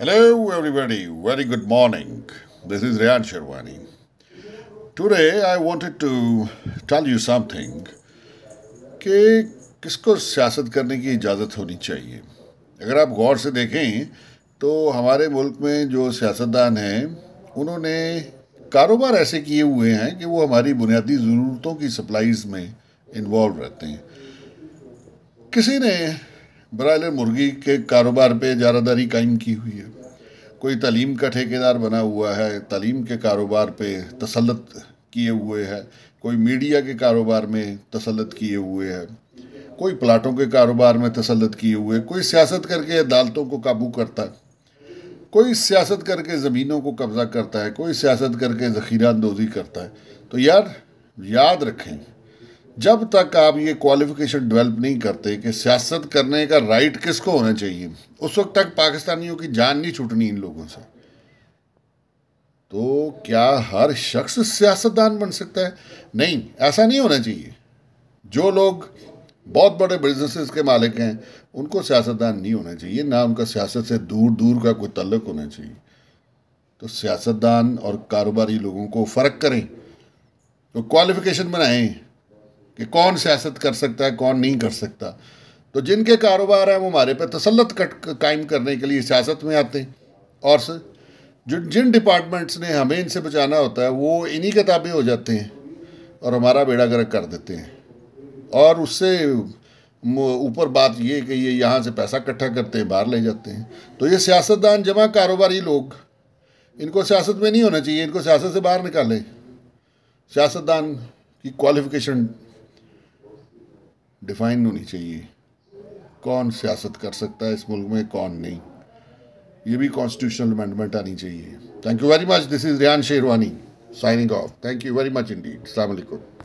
Hello, everybody. Very good morning. This is Riyad Sherwani. Today, I wanted to tell you something कि किसको सियासत करने की इजाज़त होनी चाहिए अगर आप गौर से देखें तो हमारे मुल्क में जो सियासतदान हैं उन्होंने कारोबार ऐसे किए हुए हैं कि वो हमारी बुनियादी ज़रूरतों की सप्लाईज़ में इन्वॉल्व रहते हैं किसी ने बरअल मुर्गी के कारोबार पे जारादारी कायम की हुई है कोई तलीम का ठेकेदार बना हुआ है तलीम के कारोबार पे तसलत किए हुए है कोई मीडिया के कारोबार में तसलत किए हुए है कोई प्लाटों के कारोबार में तसलत किए हुए कोई सियासत करके अदालतों को काबू करता है कोई सियासत करके ज़मीनों को कब्ज़ा करता है कोई सियासत करके ज़खीरा अंदोज़ी करता है तो यार याद रखें जब तक आप ये क्वालिफिकेशन डेवलप नहीं करते कि सियासत करने का राइट किसको होना चाहिए उस वक्त तक पाकिस्तानियों की जान नहीं छूटनी इन लोगों से तो क्या हर शख्स सियासतदान बन सकता है नहीं ऐसा नहीं होना चाहिए जो लोग बहुत बड़े बिजनेसेस के मालिक हैं उनको सियासतदान नहीं होना चाहिए ना उनका सियासत से दूर दूर का कोई तल्लक होना चाहिए तो सियासतदान और कारोबारी लोगों को फ़र्क करें तो क्वालिफिकेशन बनाएं कि कौन सियासत कर सकता है कौन नहीं कर सकता तो जिनके कारोबार हैं वो हमारे पे तसलत कट कायम करने के लिए सियासत में आते हैं और से जिन जिन डिपार्टमेंट्स ने हमें इनसे बचाना होता है वो इन्हीं के ताबे हो जाते हैं और हमारा बेड़ा गर्क कर देते हैं और उससे ऊपर बात ये कि ये यहाँ से पैसा इकट्ठा करते हैं बाहर ले जाते हैं तो ये सियासतदान जमा कारोबारी लोग इनको सियासत में नहीं होना चाहिए इनको सियासत से बाहर निकालें सियासतदान की क्वालिफिकेशन डिफाइन होनी चाहिए कौन सियासत कर सकता है इस मुल्क में कौन नहीं ये भी कॉन्स्टिट्यूशनल अमेंडमेंट आनी चाहिए thank you very much this is Riyan Sherwani signing off thank you very much indeed अलैक्म